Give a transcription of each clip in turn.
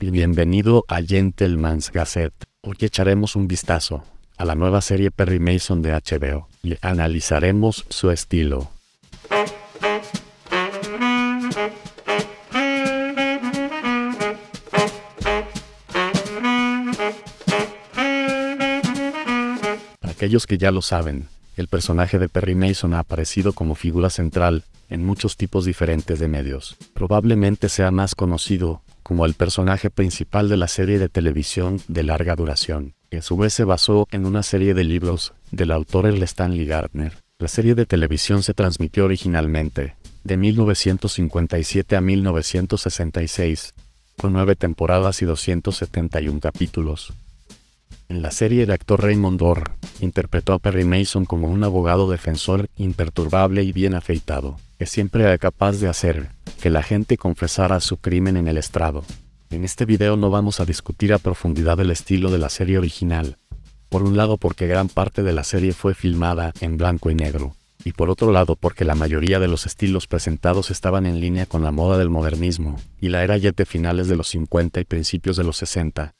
bienvenido a Gentleman's Gazette. Hoy echaremos un vistazo a la nueva serie Perry Mason de HBO y analizaremos su estilo. Para aquellos que ya lo saben, el personaje de Perry Mason ha aparecido como figura central en muchos tipos diferentes de medios. Probablemente sea más conocido como el personaje principal de la serie de televisión de larga duración, que a su vez se basó en una serie de libros del autor L. Stanley Gardner. La serie de televisión se transmitió originalmente de 1957 a 1966, con nueve temporadas y 271 capítulos. En la serie el actor Raymond Orr interpretó a Perry Mason como un abogado defensor imperturbable y bien afeitado, que siempre era capaz de hacer que la gente confesara su crimen en el estrado. En este video no vamos a discutir a profundidad el estilo de la serie original, por un lado porque gran parte de la serie fue filmada en blanco y negro, y por otro lado porque la mayoría de los estilos presentados estaban en línea con la moda del modernismo y la era jet de finales de los 50 y principios de los 60,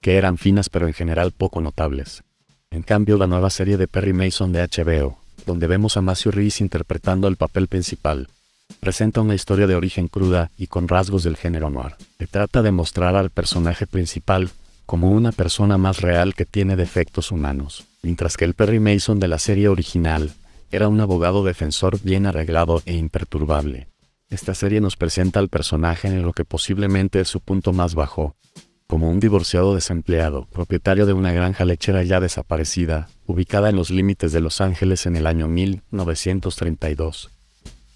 que eran finas pero en general poco notables. En cambio, la nueva serie de Perry Mason de HBO donde vemos a Matthew Rhys interpretando el papel principal. Presenta una historia de origen cruda y con rasgos del género noir, Se trata de mostrar al personaje principal como una persona más real que tiene defectos humanos, mientras que el Perry Mason de la serie original era un abogado defensor bien arreglado e imperturbable. Esta serie nos presenta al personaje en lo que posiblemente es su punto más bajo, como un divorciado desempleado, propietario de una granja lechera ya desaparecida, ubicada en los límites de Los Ángeles en el año 1932.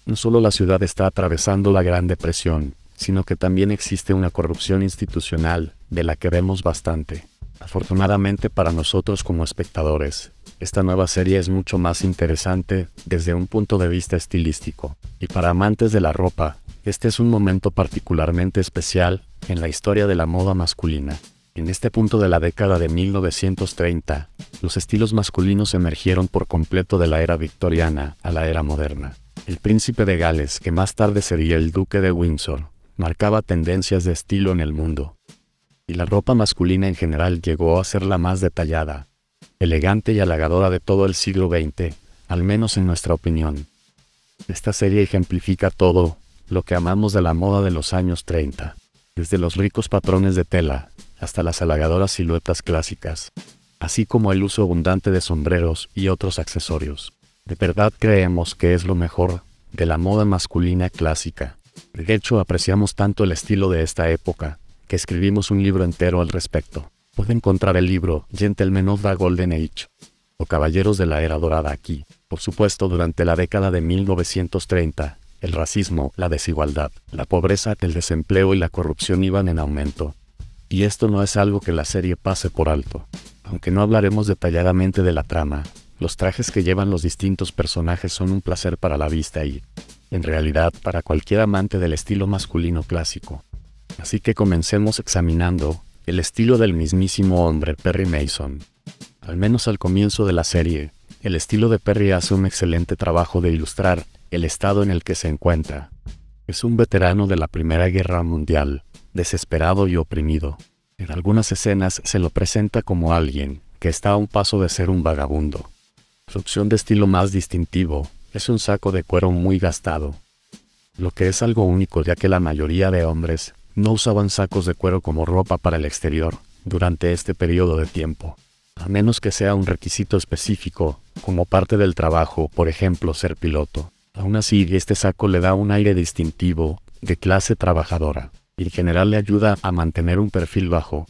No solo la ciudad está atravesando la Gran Depresión, sino que también existe una corrupción institucional, de la que vemos bastante. Afortunadamente para nosotros como espectadores, esta nueva serie es mucho más interesante desde un punto de vista estilístico. Y para amantes de la ropa, este es un momento particularmente especial en la historia de la moda masculina. En este punto de la década de 1930, los estilos masculinos emergieron por completo de la era victoriana a la era moderna. El príncipe de Gales, que más tarde sería el duque de Windsor, marcaba tendencias de estilo en el mundo. Y la ropa masculina en general llegó a ser la más detallada, elegante y halagadora de todo el siglo XX, al menos en nuestra opinión. Esta serie ejemplifica todo lo que amamos de la moda de los años 30 desde los ricos patrones de tela, hasta las halagadoras siluetas clásicas, así como el uso abundante de sombreros y otros accesorios. De verdad creemos que es lo mejor de la moda masculina clásica. De hecho, apreciamos tanto el estilo de esta época, que escribimos un libro entero al respecto. Puede encontrar el libro Gentlemen of the Golden Age, o Caballeros de la Era Dorada aquí, por supuesto durante la década de 1930, el racismo, la desigualdad, la pobreza, el desempleo y la corrupción iban en aumento. Y esto no es algo que la serie pase por alto. Aunque no hablaremos detalladamente de la trama, los trajes que llevan los distintos personajes son un placer para la vista y, en realidad, para cualquier amante del estilo masculino clásico. Así que comencemos examinando el estilo del mismísimo hombre Perry Mason. Al menos al comienzo de la serie, el estilo de Perry hace un excelente trabajo de ilustrar el estado en el que se encuentra. Es un veterano de la Primera Guerra Mundial, desesperado y oprimido. En algunas escenas se lo presenta como alguien que está a un paso de ser un vagabundo. Su opción de estilo más distintivo es un saco de cuero muy gastado, lo que es algo único ya que la mayoría de hombres no usaban sacos de cuero como ropa para el exterior durante este periodo de tiempo, a menos que sea un requisito específico, como parte del trabajo, por ejemplo ser piloto. Aún así, este saco le da un aire distintivo, de clase trabajadora, y en general le ayuda a mantener un perfil bajo,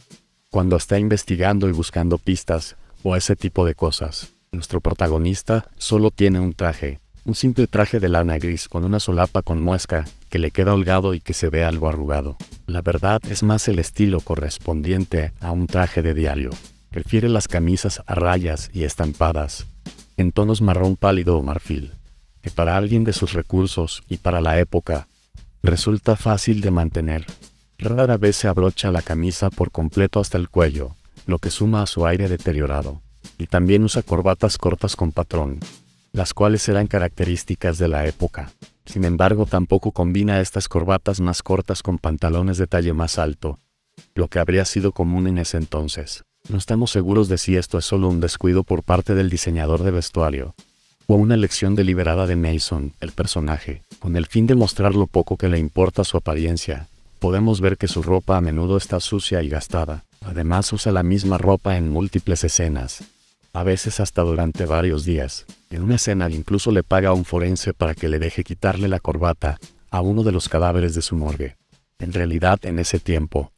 cuando está investigando y buscando pistas, o ese tipo de cosas. Nuestro protagonista solo tiene un traje, un simple traje de lana gris con una solapa con muesca, que le queda holgado y que se ve algo arrugado. La verdad es más el estilo correspondiente a un traje de diario. Prefiere las camisas a rayas y estampadas, en tonos marrón pálido o marfil para alguien de sus recursos y para la época resulta fácil de mantener. Rara vez se abrocha la camisa por completo hasta el cuello, lo que suma a su aire deteriorado, y también usa corbatas cortas con patrón, las cuales eran características de la época. Sin embargo, tampoco combina estas corbatas más cortas con pantalones de talle más alto, lo que habría sido común en ese entonces. No estamos seguros de si esto es solo un descuido por parte del diseñador de vestuario, o una elección deliberada de Mason, el personaje, con el fin de mostrar lo poco que le importa su apariencia. Podemos ver que su ropa a menudo está sucia y gastada, además usa la misma ropa en múltiples escenas, a veces hasta durante varios días. En una escena incluso le paga a un forense para que le deje quitarle la corbata a uno de los cadáveres de su morgue. En realidad, en ese tiempo,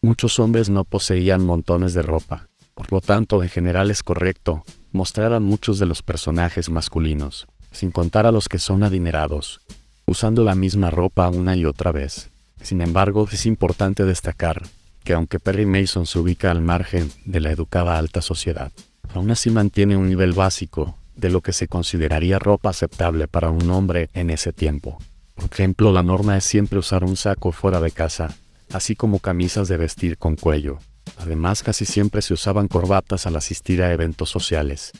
muchos hombres no poseían montones de ropa, por lo tanto, en general es correcto mostrar a muchos de los personajes masculinos, sin contar a los que son adinerados, usando la misma ropa una y otra vez. Sin embargo, es importante destacar que aunque Perry Mason se ubica al margen de la educada alta sociedad, aún así mantiene un nivel básico de lo que se consideraría ropa aceptable para un hombre en ese tiempo. Por ejemplo, la norma es siempre usar un saco fuera de casa, así como camisas de vestir con cuello. Además, casi siempre se usaban corbatas al asistir a eventos sociales.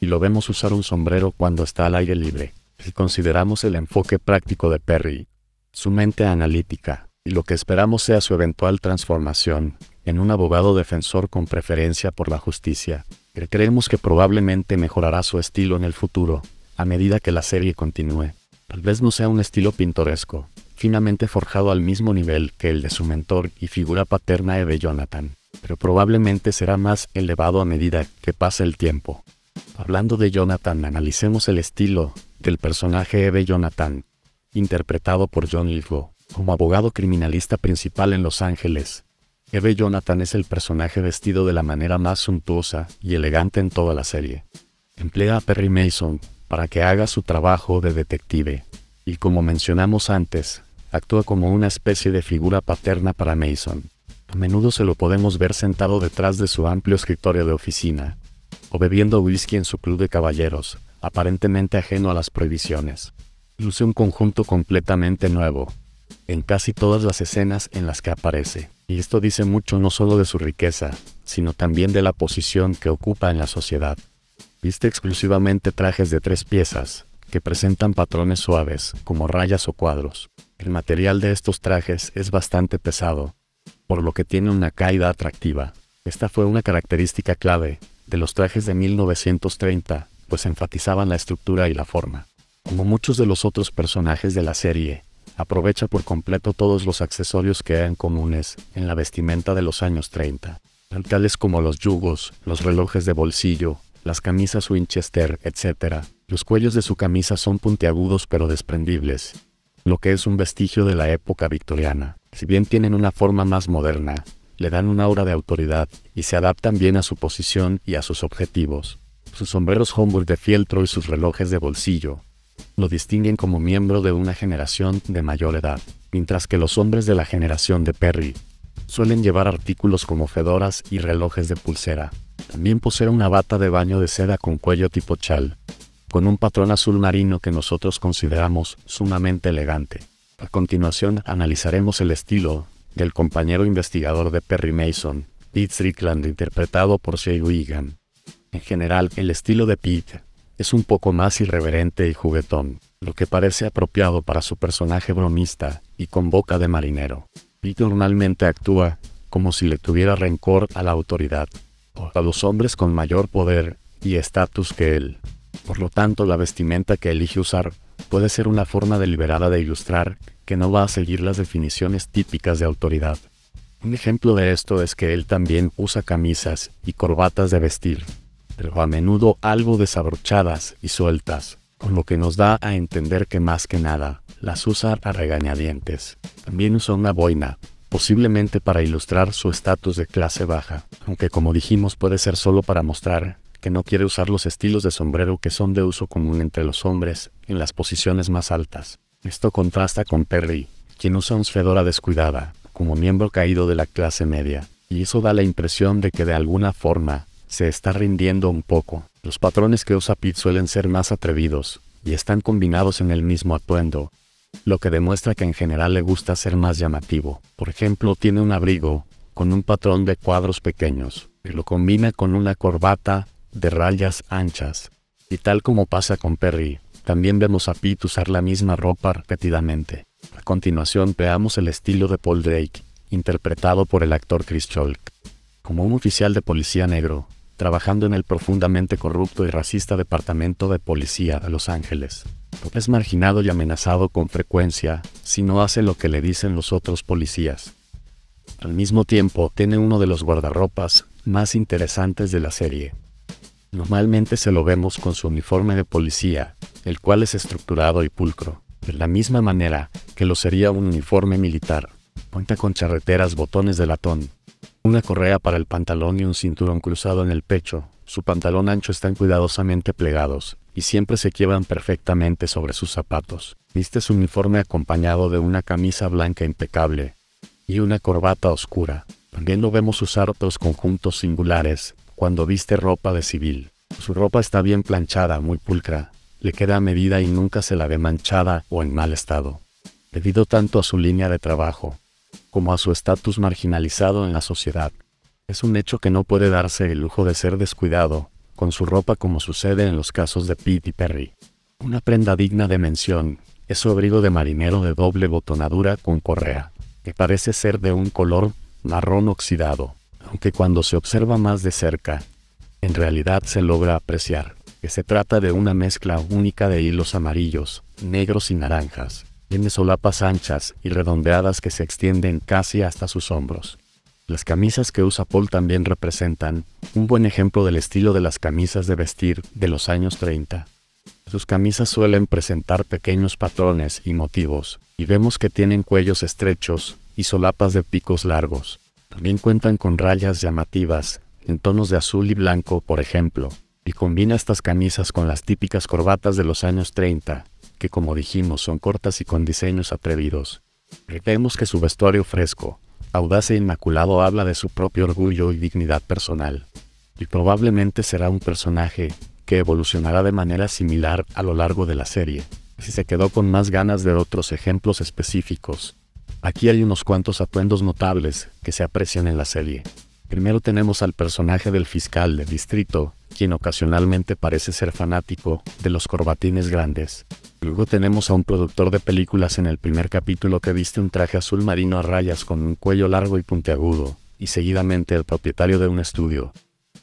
Y lo vemos usar un sombrero cuando está al aire libre. Si consideramos el enfoque práctico de Perry, su mente analítica, y lo que esperamos sea su eventual transformación en un abogado defensor con preferencia por la justicia, creemos que probablemente mejorará su estilo en el futuro, a medida que la serie continúe. Tal vez no sea un estilo pintoresco, finamente forjado al mismo nivel que el de su mentor y figura paterna Eve Jonathan pero probablemente será más elevado a medida que pasa el tiempo. Hablando de Jonathan, analicemos el estilo del personaje Eve Jonathan, interpretado por John Lithgow, como abogado criminalista principal en Los Ángeles. Eve Jonathan es el personaje vestido de la manera más suntuosa y elegante en toda la serie. Emplea a Perry Mason para que haga su trabajo de detective, y como mencionamos antes, actúa como una especie de figura paterna para Mason. A menudo se lo podemos ver sentado detrás de su amplio escritorio de oficina, o bebiendo whisky en su club de caballeros, aparentemente ajeno a las prohibiciones. Luce un conjunto completamente nuevo, en casi todas las escenas en las que aparece, y esto dice mucho no solo de su riqueza, sino también de la posición que ocupa en la sociedad. Viste exclusivamente trajes de tres piezas, que presentan patrones suaves, como rayas o cuadros. El material de estos trajes es bastante pesado, por lo que tiene una caída atractiva. Esta fue una característica clave de los trajes de 1930, pues enfatizaban la estructura y la forma. Como muchos de los otros personajes de la serie, aprovecha por completo todos los accesorios que eran comunes en la vestimenta de los años 30, tales como los yugos, los relojes de bolsillo, las camisas Winchester, etc. Los cuellos de su camisa son puntiagudos pero desprendibles, lo que es un vestigio de la época victoriana si bien tienen una forma más moderna, le dan una aura de autoridad y se adaptan bien a su posición y a sus objetivos. Sus sombreros Homburg de fieltro y sus relojes de bolsillo lo distinguen como miembro de una generación de mayor edad, mientras que los hombres de la generación de Perry suelen llevar artículos como fedoras y relojes de pulsera. También posee una bata de baño de seda con cuello tipo chal, con un patrón azul marino que nosotros consideramos sumamente elegante. A continuación analizaremos el estilo del compañero investigador de Perry Mason, Pete Strickland interpretado por Shea Wigan. En general, el estilo de Pete es un poco más irreverente y juguetón, lo que parece apropiado para su personaje bromista y con boca de marinero. Pete normalmente actúa como si le tuviera rencor a la autoridad, o a los hombres con mayor poder y estatus que él. Por lo tanto, la vestimenta que elige usar puede ser una forma deliberada de ilustrar que no va a seguir las definiciones típicas de autoridad. Un ejemplo de esto es que él también usa camisas y corbatas de vestir, pero a menudo algo desabrochadas y sueltas, con lo que nos da a entender que más que nada, las usa a regañadientes. También usa una boina, posiblemente para ilustrar su estatus de clase baja, aunque como dijimos puede ser solo para mostrar que no quiere usar los estilos de sombrero que son de uso común entre los hombres, en las posiciones más altas. Esto contrasta con Perry, quien usa un fedora descuidada, como miembro caído de la clase media, y eso da la impresión de que de alguna forma, se está rindiendo un poco. Los patrones que usa Pete suelen ser más atrevidos, y están combinados en el mismo atuendo, lo que demuestra que en general le gusta ser más llamativo. Por ejemplo, tiene un abrigo, con un patrón de cuadros pequeños, y lo combina con una corbata, de rayas anchas, y tal como pasa con Perry, también vemos a Pete usar la misma ropa repetidamente. A continuación veamos el estilo de Paul Drake, interpretado por el actor Chris Chalk. Como un oficial de policía negro, trabajando en el profundamente corrupto y racista departamento de policía de Los Ángeles. Es marginado y amenazado con frecuencia si no hace lo que le dicen los otros policías. Al mismo tiempo, tiene uno de los guardarropas más interesantes de la serie. Normalmente se lo vemos con su uniforme de policía, el cual es estructurado y pulcro, de la misma manera que lo sería un uniforme militar. Cuenta con charreteras, botones de latón, una correa para el pantalón y un cinturón cruzado en el pecho. Su pantalón ancho están cuidadosamente plegados y siempre se quiebran perfectamente sobre sus zapatos. Viste su uniforme acompañado de una camisa blanca impecable y una corbata oscura. También lo vemos usar otros conjuntos singulares, cuando viste ropa de civil. Su ropa está bien planchada, muy pulcra, le queda a medida y nunca se la ve manchada o en mal estado. Debido tanto a su línea de trabajo, como a su estatus marginalizado en la sociedad, es un hecho que no puede darse el lujo de ser descuidado, con su ropa como sucede en los casos de Pete y Perry. Una prenda digna de mención es su abrigo de marinero de doble botonadura con correa, que parece ser de un color marrón oxidado aunque cuando se observa más de cerca, en realidad se logra apreciar que se trata de una mezcla única de hilos amarillos, negros y naranjas. Tiene solapas anchas y redondeadas que se extienden casi hasta sus hombros. Las camisas que usa Paul también representan un buen ejemplo del estilo de las camisas de vestir de los años 30. Sus camisas suelen presentar pequeños patrones y motivos, y vemos que tienen cuellos estrechos y solapas de picos largos. También cuentan con rayas llamativas, en tonos de azul y blanco, por ejemplo, y combina estas camisas con las típicas corbatas de los años 30, que como dijimos son cortas y con diseños atrevidos. Creemos que su vestuario fresco, audaz e inmaculado habla de su propio orgullo y dignidad personal, y probablemente será un personaje que evolucionará de manera similar a lo largo de la serie, si se quedó con más ganas de otros ejemplos específicos, Aquí hay unos cuantos atuendos notables que se aprecian en la serie. Primero tenemos al personaje del fiscal de distrito, quien ocasionalmente parece ser fanático de los corbatines grandes. Luego tenemos a un productor de películas en el primer capítulo que viste un traje azul marino a rayas con un cuello largo y puntiagudo, y seguidamente el propietario de un estudio.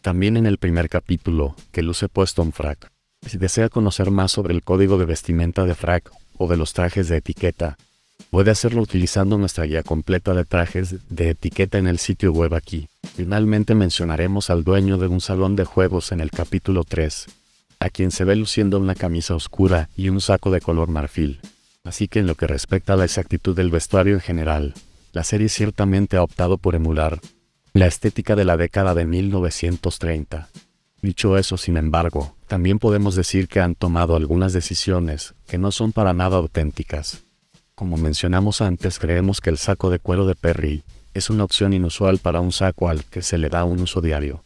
También en el primer capítulo, que luce puesto un frac. Si desea conocer más sobre el código de vestimenta de frac o de los trajes de etiqueta, Puede hacerlo utilizando nuestra guía completa de trajes de etiqueta en el sitio web aquí. Finalmente mencionaremos al dueño de un salón de juegos en el capítulo 3, a quien se ve luciendo una camisa oscura y un saco de color marfil. Así que en lo que respecta a la exactitud del vestuario en general, la serie ciertamente ha optado por emular la estética de la década de 1930. Dicho eso, sin embargo, también podemos decir que han tomado algunas decisiones que no son para nada auténticas. Como mencionamos antes, creemos que el saco de cuero de Perry es una opción inusual para un saco al que se le da un uso diario.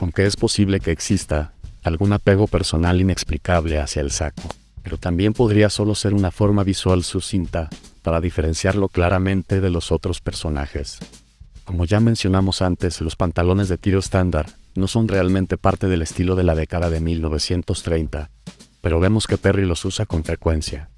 Aunque es posible que exista algún apego personal inexplicable hacia el saco, pero también podría solo ser una forma visual sucinta para diferenciarlo claramente de los otros personajes. Como ya mencionamos antes, los pantalones de tiro estándar no son realmente parte del estilo de la década de 1930, pero vemos que Perry los usa con frecuencia.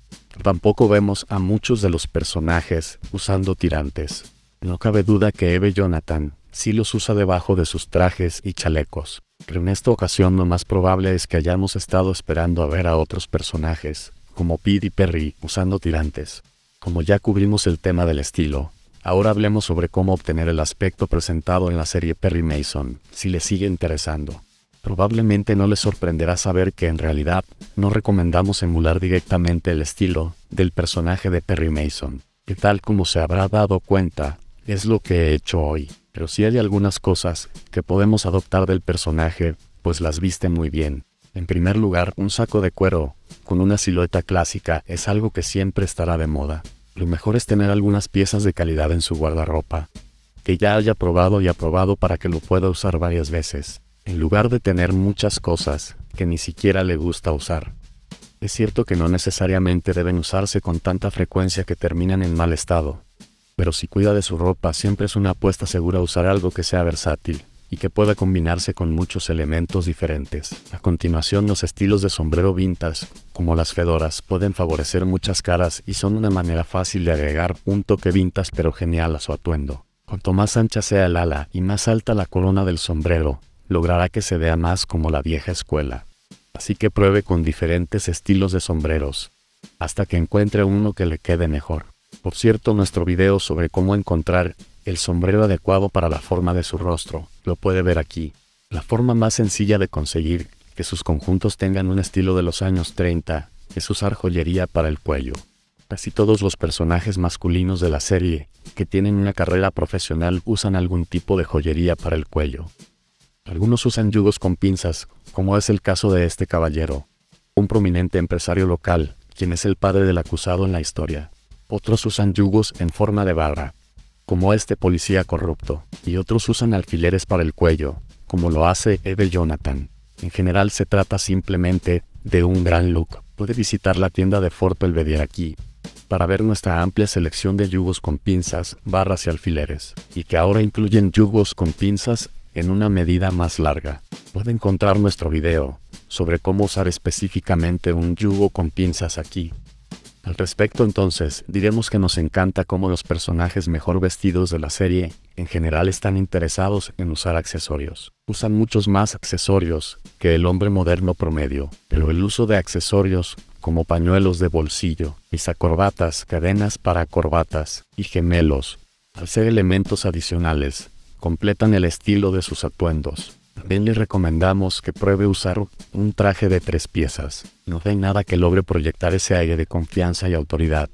Tampoco vemos a muchos de los personajes usando tirantes. No cabe duda que Eve Jonathan sí los usa debajo de sus trajes y chalecos, pero en esta ocasión lo más probable es que hayamos estado esperando a ver a otros personajes, como Pete y Perry, usando tirantes. Como ya cubrimos el tema del estilo, ahora hablemos sobre cómo obtener el aspecto presentado en la serie Perry Mason, si le sigue interesando. Probablemente no les sorprenderá saber que en realidad no recomendamos emular directamente el estilo del personaje de Perry Mason, que tal como se habrá dado cuenta, es lo que he hecho hoy. Pero sí hay algunas cosas que podemos adoptar del personaje, pues las viste muy bien. En primer lugar, un saco de cuero con una silueta clásica es algo que siempre estará de moda. Lo mejor es tener algunas piezas de calidad en su guardarropa, que ya haya probado y aprobado para que lo pueda usar varias veces en lugar de tener muchas cosas que ni siquiera le gusta usar. Es cierto que no necesariamente deben usarse con tanta frecuencia que terminan en mal estado, pero si cuida de su ropa siempre es una apuesta segura usar algo que sea versátil y que pueda combinarse con muchos elementos diferentes. A continuación, los estilos de sombrero vintas, como las fedoras, pueden favorecer muchas caras y son una manera fácil de agregar un toque vintas pero genial a su atuendo. Cuanto más ancha sea el ala y más alta la corona del sombrero, logrará que se vea más como la vieja escuela. Así que pruebe con diferentes estilos de sombreros, hasta que encuentre uno que le quede mejor. Por cierto, nuestro video sobre cómo encontrar el sombrero adecuado para la forma de su rostro, lo puede ver aquí. La forma más sencilla de conseguir que sus conjuntos tengan un estilo de los años 30 es usar joyería para el cuello. Casi todos los personajes masculinos de la serie, que tienen una carrera profesional, usan algún tipo de joyería para el cuello. Algunos usan yugos con pinzas, como es el caso de este caballero, un prominente empresario local, quien es el padre del acusado en la historia. Otros usan yugos en forma de barra, como este policía corrupto, y otros usan alfileres para el cuello, como lo hace Evel Jonathan. En general se trata simplemente de un gran look. Puede visitar la tienda de Fort Belvedere aquí para ver nuestra amplia selección de yugos con pinzas, barras y alfileres, y que ahora incluyen yugos con pinzas en una medida más larga. Puede encontrar nuestro video sobre cómo usar específicamente un yugo con pinzas aquí. Al respecto entonces, diremos que nos encanta cómo los personajes mejor vestidos de la serie en general están interesados en usar accesorios. Usan muchos más accesorios que el hombre moderno promedio, pero el uso de accesorios como pañuelos de bolsillo, corbatas, cadenas para corbatas y gemelos, al ser elementos adicionales, completan el estilo de sus atuendos. También les recomendamos que pruebe usar un traje de tres piezas. No hay nada que logre proyectar ese aire de confianza y autoridad.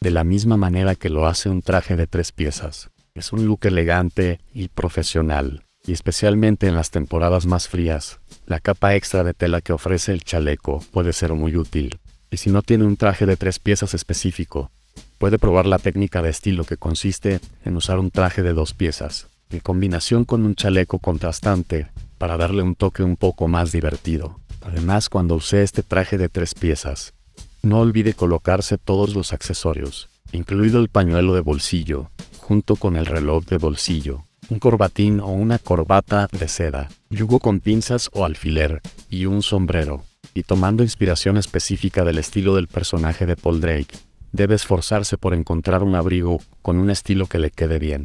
De la misma manera que lo hace un traje de tres piezas. Es un look elegante y profesional, y especialmente en las temporadas más frías, la capa extra de tela que ofrece el chaleco puede ser muy útil. Y si no tiene un traje de tres piezas específico, puede probar la técnica de estilo que consiste en usar un traje de dos piezas en combinación con un chaleco contrastante para darle un toque un poco más divertido. Además, cuando usé este traje de tres piezas, no olvide colocarse todos los accesorios, incluido el pañuelo de bolsillo, junto con el reloj de bolsillo, un corbatín o una corbata de seda, yugo con pinzas o alfiler, y un sombrero. Y tomando inspiración específica del estilo del personaje de Paul Drake, debe esforzarse por encontrar un abrigo con un estilo que le quede bien.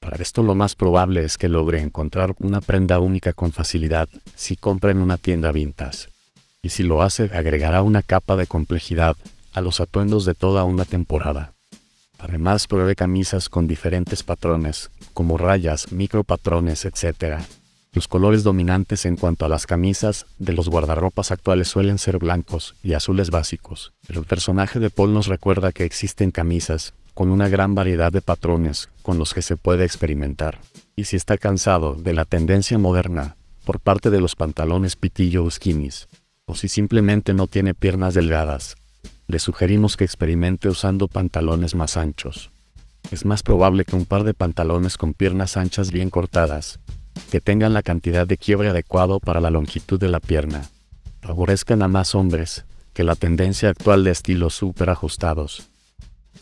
Para esto lo más probable es que logre encontrar una prenda única con facilidad si compra en una tienda vintage. Y si lo hace, agregará una capa de complejidad a los atuendos de toda una temporada. Además, pruebe camisas con diferentes patrones, como rayas, micropatrones, etc. Los colores dominantes en cuanto a las camisas de los guardarropas actuales suelen ser blancos y azules básicos. Pero el personaje de Paul nos recuerda que existen camisas, con una gran variedad de patrones, con los que se puede experimentar. Y si está cansado de la tendencia moderna por parte de los pantalones pitillo o o si simplemente no tiene piernas delgadas, le sugerimos que experimente usando pantalones más anchos. Es más probable que un par de pantalones con piernas anchas bien cortadas, que tengan la cantidad de quiebre adecuado para la longitud de la pierna, favorezcan a más hombres que la tendencia actual de estilos súper ajustados.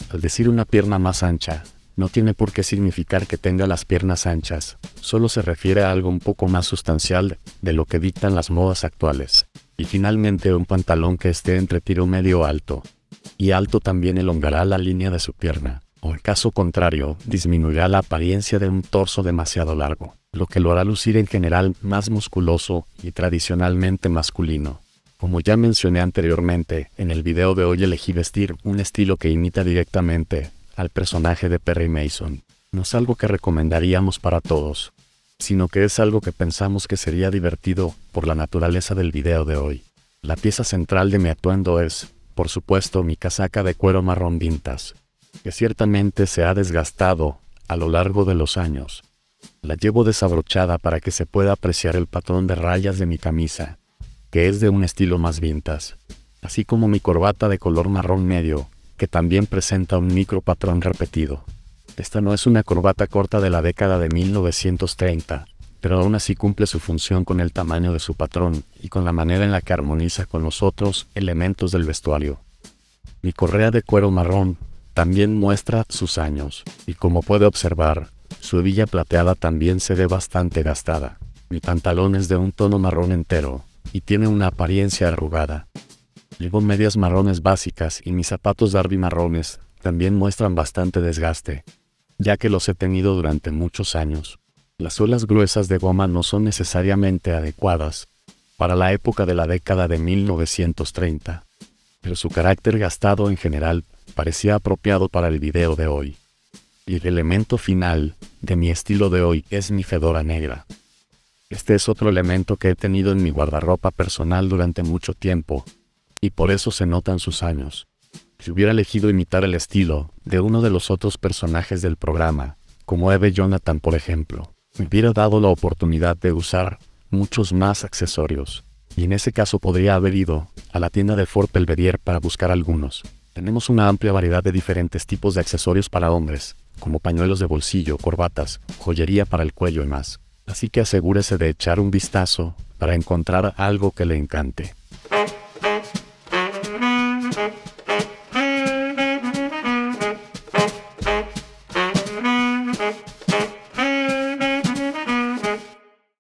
Al decir una pierna más ancha, no tiene por qué significar que tenga las piernas anchas, solo se refiere a algo un poco más sustancial de lo que dictan las modas actuales. Y finalmente un pantalón que esté entre tiro medio alto. Y alto también elongará la línea de su pierna, o en caso contrario, disminuirá la apariencia de un torso demasiado largo, lo que lo hará lucir en general más musculoso y tradicionalmente masculino. Como ya mencioné anteriormente, en el video de hoy elegí vestir un estilo que imita directamente al personaje de Perry Mason. No es algo que recomendaríamos para todos, sino que es algo que pensamos que sería divertido por la naturaleza del video de hoy. La pieza central de mi atuendo es, por supuesto, mi casaca de cuero marrón vintas, que ciertamente se ha desgastado a lo largo de los años. La llevo desabrochada para que se pueda apreciar el patrón de rayas de mi camisa, que es de un estilo más vintas, así como mi corbata de color marrón medio, que también presenta un micro patrón repetido. Esta no es una corbata corta de la década de 1930, pero aún así cumple su función con el tamaño de su patrón y con la manera en la que armoniza con los otros elementos del vestuario. Mi correa de cuero marrón también muestra sus años, y como puede observar, su hebilla plateada también se ve bastante gastada. Mi pantalón es de un tono marrón entero, y tiene una apariencia arrugada. Llevo medias marrones básicas y mis zapatos Darby marrones también muestran bastante desgaste, ya que los he tenido durante muchos años. Las suelas gruesas de goma no son necesariamente adecuadas para la época de la década de 1930, pero su carácter gastado en general parecía apropiado para el video de hoy. Y el elemento final de mi estilo de hoy es mi fedora negra. Este es otro elemento que he tenido en mi guardarropa personal durante mucho tiempo, y por eso se notan sus años. Si hubiera elegido imitar el estilo de uno de los otros personajes del programa, como Eve Jonathan por ejemplo, me hubiera dado la oportunidad de usar muchos más accesorios, y en ese caso podría haber ido a la tienda de Fort Belvedere para buscar algunos. Tenemos una amplia variedad de diferentes tipos de accesorios para hombres, como pañuelos de bolsillo, corbatas, joyería para el cuello y más. Así que asegúrese de echar un vistazo para encontrar algo que le encante.